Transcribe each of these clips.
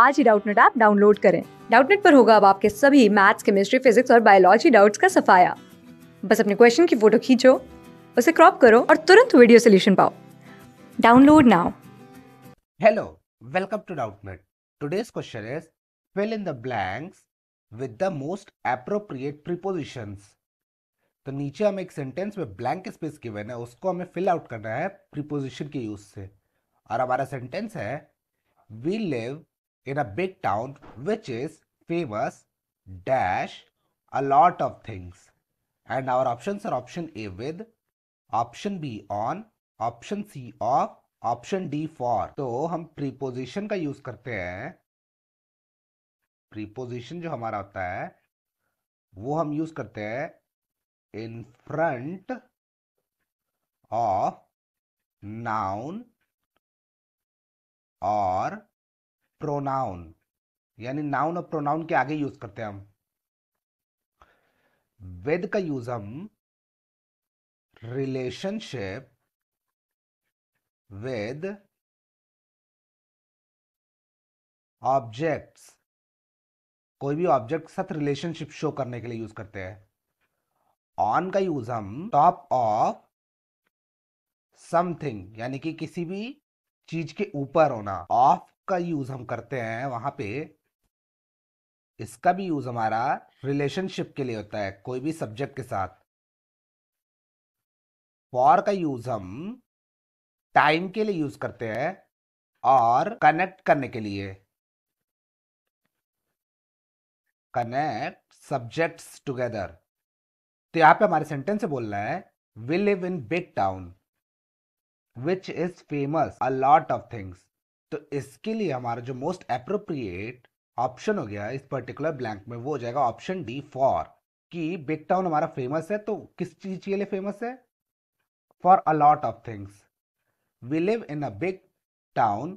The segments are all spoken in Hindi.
आज ही डाउटनेट ऐप डाउनलोड करें डाउटनेट पर होगा अब आपके सभी मैथ्स केमिस्ट्री फिजिक्स और बायोलॉजी डाउट्स का सफाया बस अपने क्वेश्चन की फोटो खींचो उसे क्रॉप करो और तुरंत वीडियो सोल्यूशन पाओ download now hello welcome to Doubtnut today's question is fill in the blanks with the most appropriate prepositions तो नीचे हमें एक सेंटेंस में ब्लैंक स्पेस गिवन है उसको हमें फिल आउट करना है प्रीपोजिशन के यूज से और हमारा सेंटेंस है we live in a big town which is famous dash a lot of things and our options are option A with option B on option C of option d for so hum preposition ka use karte hain preposition jo hamara hota hai wo hum use karte hain in front of noun or pronoun यानी नाउन और प्रोनाउन के आगे यूज करते हैं हम वेद का यूज हम रिलेशनशिप विद ऑब्जेक्ट्स कोई भी ऑब्जेक्ट के साथ रिलेशनशिप शो करने के लिए यूज करते हैं ऑन का यूज हम टॉप ऑफ समथिंग यानी कि किसी भी चीज के ऊपर होना ऑफ का यूज हम करते हैं वहां पे इसका भी यूज हमारा रिलेशनशिप के लिए होता है कोई भी सब्जेक्ट के साथ फॉर का यूज हम टाइम के लिए यूज करते हैं और कनेक्ट करने के लिए कनेक्ट सब्जेक्ट्स टुगेदर तो यहां पे हमारे सेंटेंस से बोलना है we live in big town which is famous a lot of things तो इसके लिए हमारा जो मोस्ट अप्रोप्रिएट ऑप्शन हो गया इस पर्टिकुलर ब्लैंक में वो हो जाएगा ऑप्शन डी फॉर कि बिग टाउन हमारा फेमस है तो किस चीज के लिए फेमस है for a lot of things we live in a big town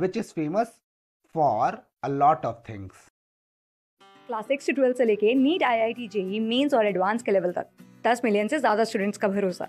which is famous for a lot of things class six से ट्वेल्थ से लेके NEET I I T JEE mains और एडवांस के लेवल तक दस मिलियन से ज्यादा स्टूडेंट्स का भरोसा